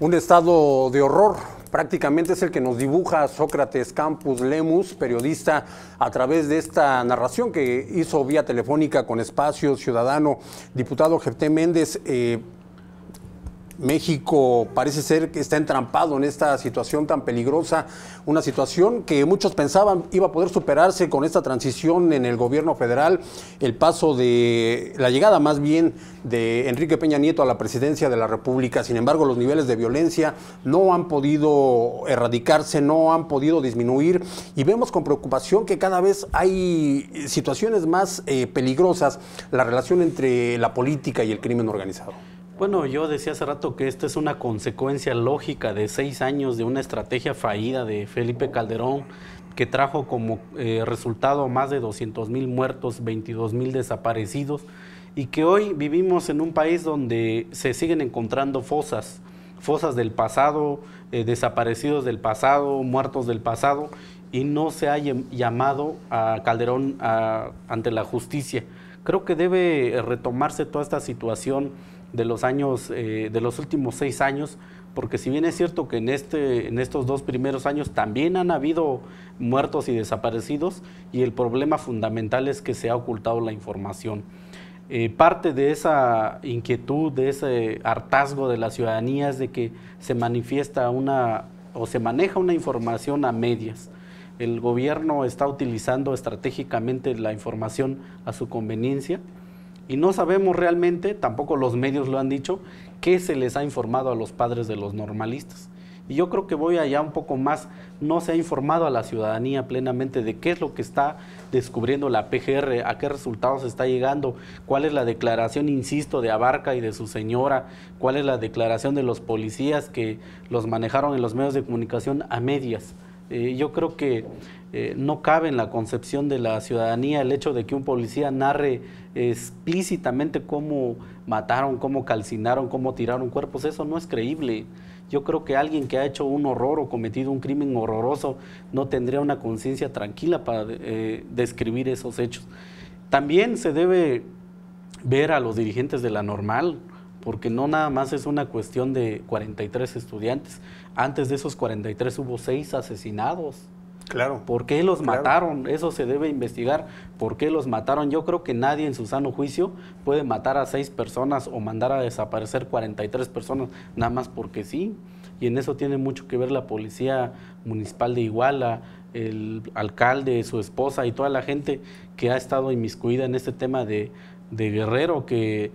Un estado de horror prácticamente es el que nos dibuja Sócrates Campus Lemus, periodista, a través de esta narración que hizo vía telefónica con Espacio Ciudadano, diputado Jepté Méndez. Eh, México parece ser que está entrampado en esta situación tan peligrosa, una situación que muchos pensaban iba a poder superarse con esta transición en el gobierno federal, el paso de la llegada más bien de Enrique Peña Nieto a la presidencia de la República. Sin embargo, los niveles de violencia no han podido erradicarse, no han podido disminuir y vemos con preocupación que cada vez hay situaciones más eh, peligrosas la relación entre la política y el crimen organizado. Bueno, yo decía hace rato que esta es una consecuencia lógica de seis años de una estrategia fallida de Felipe oh. Calderón que trajo como eh, resultado más de 200 mil muertos, 22 mil desaparecidos y que hoy vivimos en un país donde se siguen encontrando fosas, fosas del pasado, eh, desaparecidos del pasado, muertos del pasado y no se ha llamado a Calderón ante la justicia. Creo que debe eh, retomarse toda esta situación de los años, eh, de los últimos seis años, porque si bien es cierto que en, este, en estos dos primeros años también han habido muertos y desaparecidos, y el problema fundamental es que se ha ocultado la información. Eh, parte de esa inquietud, de ese hartazgo de la ciudadanía es de que se manifiesta una o se maneja una información a medias. El gobierno está utilizando estratégicamente la información a su conveniencia y no sabemos realmente, tampoco los medios lo han dicho, qué se les ha informado a los padres de los normalistas. Y yo creo que voy allá un poco más, no se ha informado a la ciudadanía plenamente de qué es lo que está descubriendo la PGR, a qué resultados está llegando, cuál es la declaración, insisto, de Abarca y de su señora, cuál es la declaración de los policías que los manejaron en los medios de comunicación a medias. Eh, yo creo que eh, no cabe en la concepción de la ciudadanía el hecho de que un policía narre explícitamente cómo mataron, cómo calcinaron, cómo tiraron cuerpos. Eso no es creíble. Yo creo que alguien que ha hecho un horror o cometido un crimen horroroso no tendría una conciencia tranquila para eh, describir esos hechos. También se debe ver a los dirigentes de la normal, porque no nada más es una cuestión de 43 estudiantes. Antes de esos 43 hubo seis asesinados. Claro. ¿Por qué los mataron? Eso se debe investigar. ¿Por qué los mataron? Yo creo que nadie en su sano juicio puede matar a seis personas o mandar a desaparecer 43 personas, nada más porque sí. Y en eso tiene mucho que ver la policía municipal de Iguala, el alcalde, su esposa y toda la gente que ha estado inmiscuida en este tema de, de Guerrero, que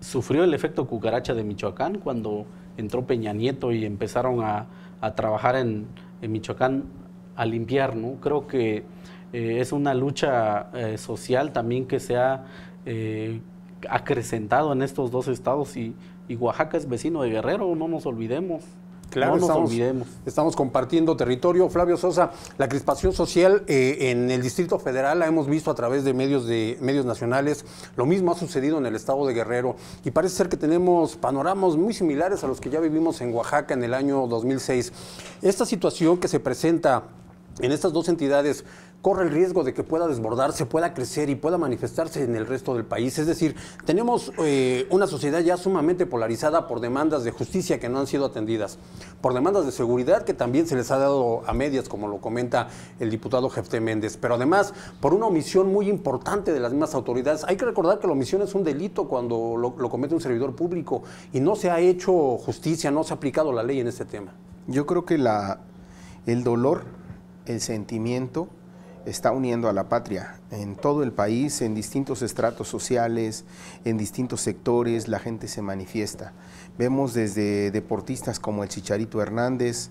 sufrió el efecto cucaracha de Michoacán cuando entró Peña Nieto y empezaron a, trabajar en, Michoacán a limpiar, Creo que eh, es una lucha eh, social también que se ha eh, acrecentado en estos dos estados y Oaxaca es vecino de Guerrero, no nos olvidemos. Claro, estamos, olvidemos. Estamos compartiendo territorio. Flavio Sosa, la crispación social eh, en el Distrito Federal la hemos visto a través de medios, de medios nacionales. Lo mismo ha sucedido en el estado de Guerrero. Y parece ser que tenemos panoramas muy similares a los que ya vivimos en Oaxaca en el año 2006. Esta situación que se presenta en estas dos entidades corre el riesgo de que pueda desbordarse, pueda crecer y pueda manifestarse en el resto del país. Es decir, tenemos eh, una sociedad ya sumamente polarizada por demandas de justicia que no han sido atendidas, por demandas de seguridad que también se les ha dado a medias, como lo comenta el diputado Jefte Méndez, pero además por una omisión muy importante de las mismas autoridades. Hay que recordar que la omisión es un delito cuando lo, lo comete un servidor público y no se ha hecho justicia, no se ha aplicado la ley en este tema. Yo creo que la, el dolor, el sentimiento, está uniendo a la patria en todo el país, en distintos estratos sociales, en distintos sectores, la gente se manifiesta. Vemos desde deportistas como el Chicharito Hernández,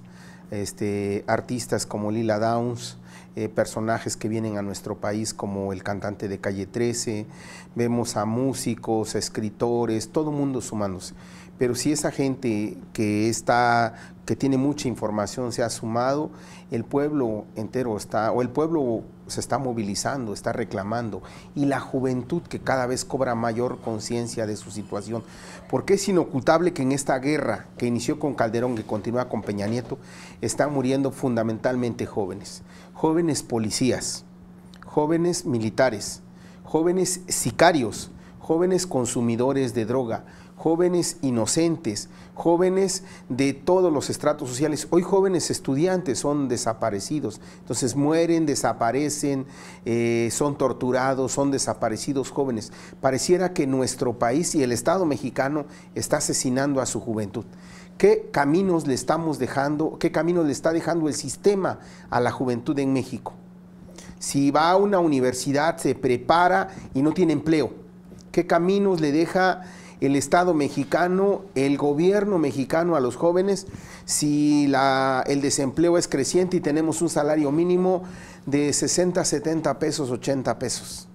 este, artistas como Lila Downs, eh, personajes que vienen a nuestro país como el cantante de Calle 13, vemos a músicos, a escritores, todo mundo sumándose pero si esa gente que está que tiene mucha información se ha sumado, el pueblo entero está o el pueblo se está movilizando, está reclamando y la juventud que cada vez cobra mayor conciencia de su situación, porque es inocultable que en esta guerra que inició con Calderón que continúa con Peña Nieto están muriendo fundamentalmente jóvenes, jóvenes policías, jóvenes militares, jóvenes sicarios, jóvenes consumidores de droga, jóvenes inocentes, jóvenes de todos los estratos sociales. Hoy jóvenes estudiantes son desaparecidos, entonces mueren, desaparecen, eh, son torturados, son desaparecidos jóvenes. Pareciera que nuestro país y el Estado mexicano está asesinando a su juventud. ¿Qué caminos le estamos dejando, qué caminos le está dejando el sistema a la juventud en México? Si va a una universidad, se prepara y no tiene empleo. ¿Qué caminos le deja el Estado mexicano, el gobierno mexicano a los jóvenes, si la, el desempleo es creciente y tenemos un salario mínimo de 60, 70 pesos, 80 pesos.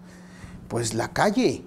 Pues la calle,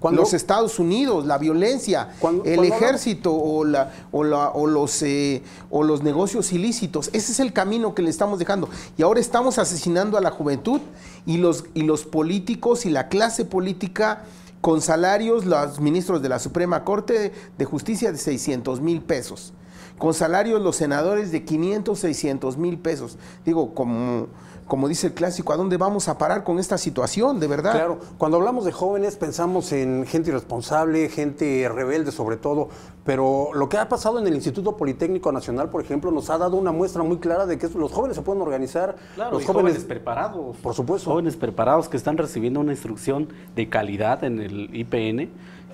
cuando los Estados Unidos, la violencia, el ejército o, la, o, los, eh, o, los, negocios ilícitos. Ese es el camino que le estamos dejando. Y ahora estamos asesinando a la juventud y los, y los políticos y la clase política con salarios los ministros de la Suprema Corte de Justicia de 600 mil pesos con salarios los senadores de 500, 600 mil pesos. Digo, como, como dice el clásico, ¿a dónde vamos a parar con esta situación, de verdad? Claro, cuando hablamos de jóvenes pensamos en gente irresponsable, gente rebelde sobre todo, pero lo que ha pasado en el Instituto Politécnico Nacional, por ejemplo, nos ha dado una muestra muy clara de que los jóvenes se pueden organizar. Claro, los jóvenes, jóvenes, preparados. Por supuesto. Jóvenes preparados que están recibiendo una instrucción de calidad en el IPN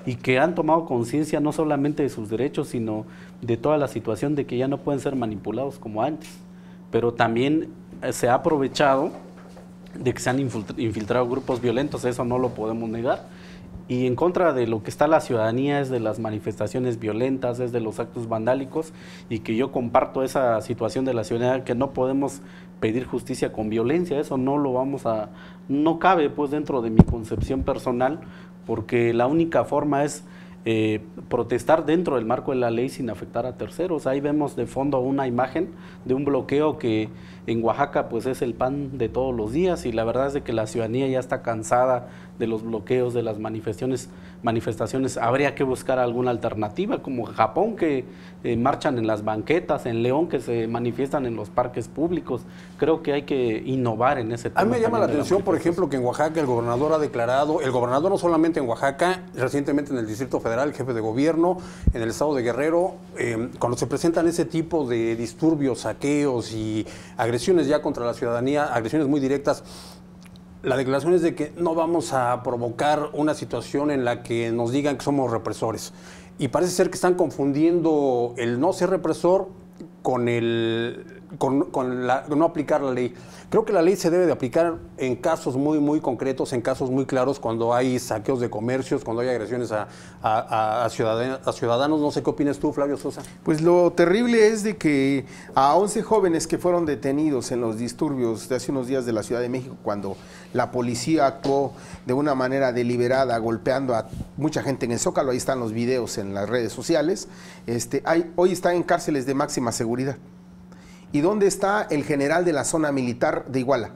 y que han tomado conciencia no solamente de sus derechos, sino de toda la situación de que ya no pueden ser manipulados como antes. Pero también eh, se ha aprovechado de que se han infiltrado grupos violentos, eso no lo podemos negar. Y en contra de lo que está la ciudadanía es de las manifestaciones violentas, es de los actos vandálicos, y que yo comparto esa situación de la ciudadanía que no podemos pedir justicia con violencia, eso no lo vamos a, no cabe pues dentro de mi concepción personal, porque la única forma es eh, protestar dentro del marco de la ley sin afectar a terceros. Ahí vemos de fondo una imagen de un bloqueo que en Oaxaca pues es el pan de todos los días y la verdad es de que la ciudadanía ya está cansada de los bloqueos, de las manifestaciones. manifestaciones. Habría que buscar alguna alternativa, como Japón que eh, marchan en las banquetas, en León que se manifiestan en los parques públicos. Creo que hay que innovar en ese tema. A mí me llama la atención, por ejemplo, que en Oaxaca el gobernador ha declarado, el gobernador no solamente en Oaxaca, recientemente en el Distrito Federal, el jefe de gobierno en el estado de Guerrero, eh, cuando se presentan ese tipo de disturbios, saqueos y agresiones ya contra la ciudadanía, agresiones muy directas, la declaración es de que no vamos a provocar una situación en la que nos digan que somos represores. Y parece ser que están confundiendo el no ser represor con el con, no aplicar la ley. Creo que la ley se debe de aplicar en casos muy, muy concretos, en casos muy claros, cuando hay saqueos de comercios, cuando hay agresiones a, ciudadanos, No sé qué opinas tú, Flavio Sosa. Pues lo terrible es de que a 11 jóvenes que fueron detenidos en los disturbios de hace unos días de la Ciudad de México, cuando la policía actuó de una manera deliberada, golpeando a mucha gente en el Zócalo, ahí están los videos en las redes sociales, este, hay, hoy están en cárceles de máxima seguridad. ¿Y dónde está el general de la zona militar de Iguala?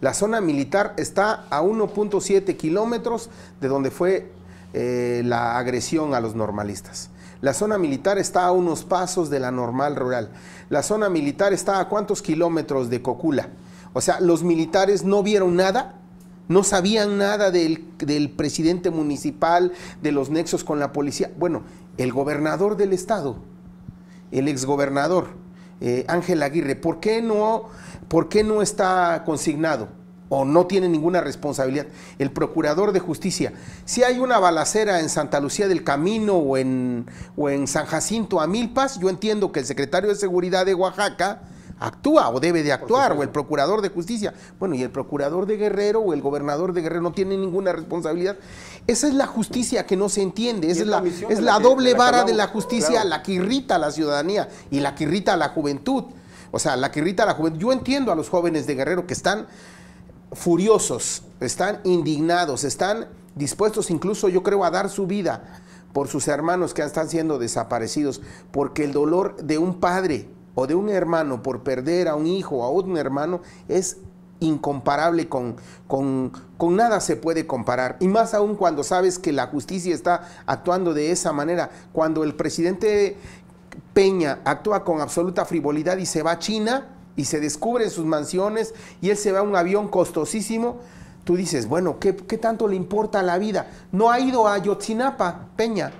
La zona militar está a 1.7 kilómetros de donde fue eh, la agresión a los normalistas. La zona militar está a unos pasos de la normal rural. La zona militar está a cuántos kilómetros de Cocula. O sea, los militares no vieron nada, no sabían nada del, del, presidente municipal, de los nexos con la policía. Bueno, el gobernador del estado, el exgobernador, eh, Ángel Aguirre, ¿por qué, no, ¿por qué no está consignado o no tiene ninguna responsabilidad el procurador de justicia? Si hay una balacera en Santa Lucía del Camino o en, o en San Jacinto a Milpas, yo entiendo que el secretario de Seguridad de Oaxaca actúa o debe de actuar, o el procurador de justicia. Bueno, y el procurador de Guerrero o el gobernador de Guerrero no tiene ninguna responsabilidad. Esa es la justicia que no se entiende, es la, es la, doble vara de la justicia, la que irrita a la ciudadanía y la que irrita a la juventud. O sea, la que irrita a la juventud. Yo entiendo a los jóvenes de Guerrero que están furiosos, están indignados, están dispuestos incluso, yo creo, a dar su vida por sus hermanos que están siendo desaparecidos, porque el dolor de un padre o de un hermano por perder a un hijo o a otro hermano es incomparable con, con, nada se puede comparar. Y más aún cuando sabes que la justicia está actuando de esa manera. Cuando el presidente Peña actúa con absoluta frivolidad y se va a China y se descubre en sus mansiones y él se va a un avión costosísimo, tú dices, bueno, qué tanto le importa la vida? No ha ido a Yotzinapa, Peña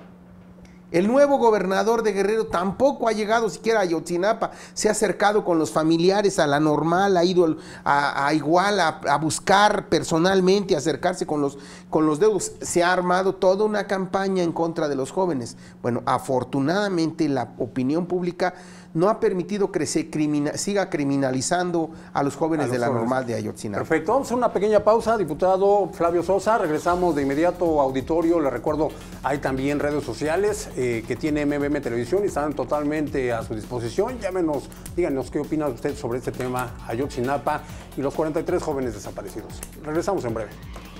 el nuevo gobernador de Guerrero tampoco ha llegado siquiera a Yotzinapa, se ha acercado con los familiares a la normal, ha ido a, igual a, buscar personalmente, acercarse con los, con los deudos. Se ha armado toda una campaña en contra de los jóvenes. Bueno, afortunadamente la opinión pública no ha permitido que se siga criminalizando a los jóvenes de la normal de Ayotzinapa. Perfecto, vamos a una pequeña pausa, diputado Flavio Sosa, regresamos de inmediato a auditorio, le recuerdo, hay también redes sociales eh, que tiene MBM Televisión y están totalmente a su disposición, llámenos, díganos qué opina usted sobre este tema Ayotzinapa y los 43 jóvenes desaparecidos. Regresamos en breve.